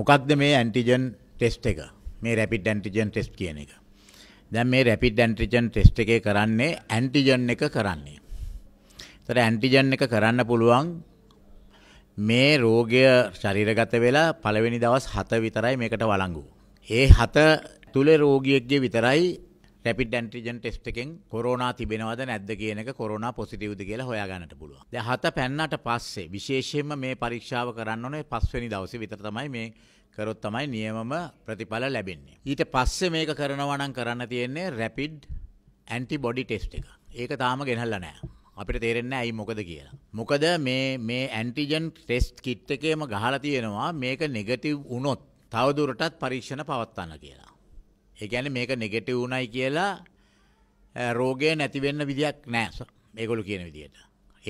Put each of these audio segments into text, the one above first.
මොකක්ද මේ antigen test එක මේ රැපිඩ් ඇන්ටිජන් ටෙස්ට් කියන එක. දැන් මේ රැපිඩ් ඇන්ටිජන් ටෙස්ට් එකේ කරන්නේ ඇන්ටිජන් එක කරන්නේ. ඒතර ඇන්ටිජන් එක කරන්න පුළුවන් මේ රෝගය ශරීරගත වෙලා පළවෙනි දවස් 7 විතරයි මේකට වළංගු. ඒ 7 තුලේ රෝගියෙක්ගේ විතරයි රැපිඩ් ඇන්ටිජන් ටෙස්ට් එකෙන් කොරෝනා තිබෙනවද නැද්ද කියන එක කොරෝනා පොසිටිව්ද කියලා හොයාගන්නට පුළුවන්. දැන් හත පැන්නට පස්සේ විශේෂයෙන්ම මේ පරීක්ෂාව කරන්න ඕනේ පස්වෙනි දවසේ විතර තමයි මේ කරොත් තමයි නියමම ප්‍රතිඵල ලැබෙන්නේ. ඊට පස්සේ මේක කරනවා නම් කරන්න තියෙන්නේ රැපිඩ් ඇන්ටිබොඩි ටෙස්ට් එක. ඒක තාම ගෙනල්ලා නැහැ. අපිට තේරෙන්නේ ඇයි මොකද කියලා. මොකද මේ මේ ඇන්ටිජන් ටෙස්ට් කිට් එකේම ගහලා තියෙනවා මේක නෙගටිව් වුණොත් තවදුරටත් පරීක්ෂණ පවත්වන්න කියලා. ඒ කියන්නේ මේක නෙගටිව් උණයි කියලා රෝගය නැති වෙන්න විදියක් නැහැ මේගොල්ලෝ කියන විදියට.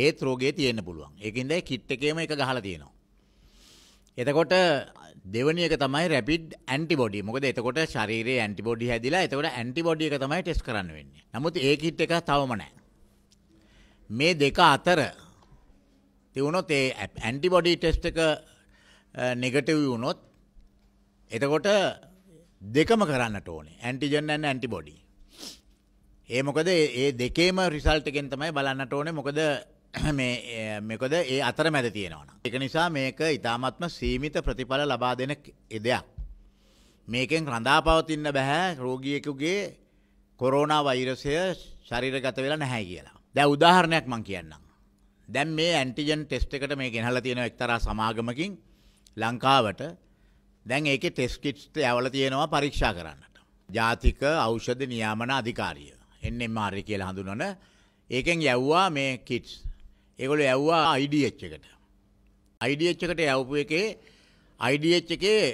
ඒත් රෝගේ තියෙන්න පුළුවන්. ඒකින්ද කිට් එකේම එක ගහලා තියෙනවා. එතකොට දෙවනි එක තමයි රැපිඩ් ඇන්ටිබොඩි. මොකද එතකොට ශරීරයේ ඇන්ටිබොඩි හැදිලා එතකොට ඇන්ටිබොඩි එක තමයි ටෙස්ට් කරන්න වෙන්නේ. නමුත් ඒ කිට් එක තවම නැහැ. මේ දෙක අතර තිබුණොත් ඒ ඇන්ටිබොඩි ටෙස්ට් එක නෙගටිව් වුණොත් එතකොට දෙකම කරන්නට ඕනේ ඇන්ටිජන් ඇන් ඇන්ටිබොඩි. ඒ මොකද ඒ දෙකේම රිසල්ට් එකෙන් තමයි බලන්නට ඕනේ මොකද මේ මොකද ඒ අතර මැද තියෙනවනම්. ඒක නිසා මේක ඊටාත්ම සීමිත ප්‍රතිඵල ලබා දෙන දෙයක්. මේකෙන් රඳා පවතින්න බෑ රෝගියෙකුගේ කොරෝනා වෛරසය ශරීරගත වෙලා නැහැ කියලා. දැන් උදාහරණයක් මම කියන්නම්. දැන් මේ ඇන්ටිජන් ටෙස්ට් එකට මේ ගෙනහලා තියෙන එක්තරා සමාගමකින් ලංකාවට දැන් ඒක ටෙස්කිට්ට ඇවල තියෙනවා පරීක්ෂා කරන්නට. ජාතික අෞෂධ නියාමන අධිකාරිය එන්නෙම් මාර්ය කියල හඳුනන ඒකෙන් යැව්වා මේ කිට්ස් ඒකොළ ඇව්වා අයිඩියච්ච එකට. අයිඩියච්ච එකට යවපු එකේ අයිඩියච්ච එකේ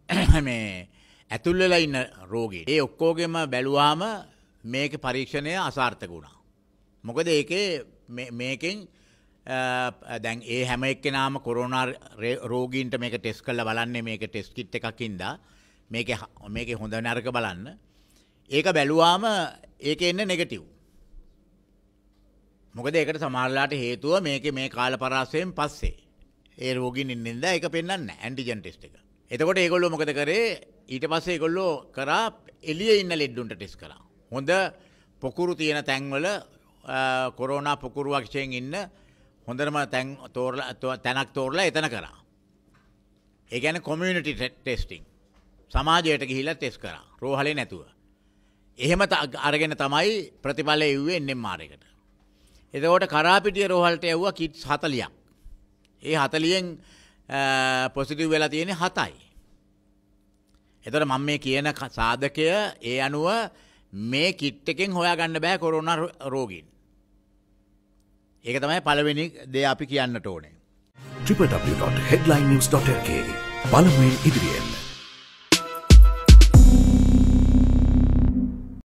මේ ඇතුල්ලලා ඉන්න රෝගී ඒ ඔක්කෝගෙම බැලුවාම මේක පරීක්ෂණය අසාර්ථක වුණා. මොකද ඒකේ මේකෙන් දැන් ඒ හැම එක්කෙනාම කොරෝනා රෝගීන්ට මේක ටෙස්ට් කරලා බලන්නේ මේක ටෙස්ට් කිට් එකකින්ද මේක මේකේ හොඳ නරක බලන්න ඒක බැලුවාම ඒක එන්නේ නෙගටිව් මොකද ඒකට සමහරලාට හේතුව මේකේ මේ කාල පරාසයෙන් පස්සේ ඒ රෝගීන් ඉන්නින්ද ඒක පෙන්වන්නේ නැහැ ඇන්ටිජන් ටෙස්ට් එක. එතකොට ඒගොල්ලෝ මොකද කරේ ඊට පස්සේ ඒගොල්ලෝ කරා එළියේ ඉන්න ලෙඩ්ඩුන්ට ටෙස්ට් කරා. හොඳ පොකුරු තියෙන තැන්වල කොරෝනා පොකුරු වක්ෂයෙන් ඉන්න හොඳරම තැන් තෝරලා තැනක් තෝරලා එතන කරා. ඒ කියන්නේ කොමියුනිටි ටෙස්ටිං. සමාජයට ගිහිල්ලා ටෙස්ට් කරා. රෝහලේ නැතුව. එහෙම අරගෙන තමයි ප්‍රතිඵලය යුවේ NMR එකට. එතකොට කරාපිටිය රෝහලට යවුවා කිට්ස් 40ක්. ඒ 40න් පොසිටිව් වෙලා තියෙන්නේ 7යි. එතකොට මම මේ කියන සාධකය ඒ අනුව මේ කිට් එකෙන් හොයාගන්න බෑ කොරෝනා රෝගීන්. ඒක තමයි පළවෙනි දෙ අපි කියන්නට ඕනේ. ්‍රිප.හෙඩ්ලයින් නිවස්.ක පළමුුවෙන් ඉදිරියෙන්.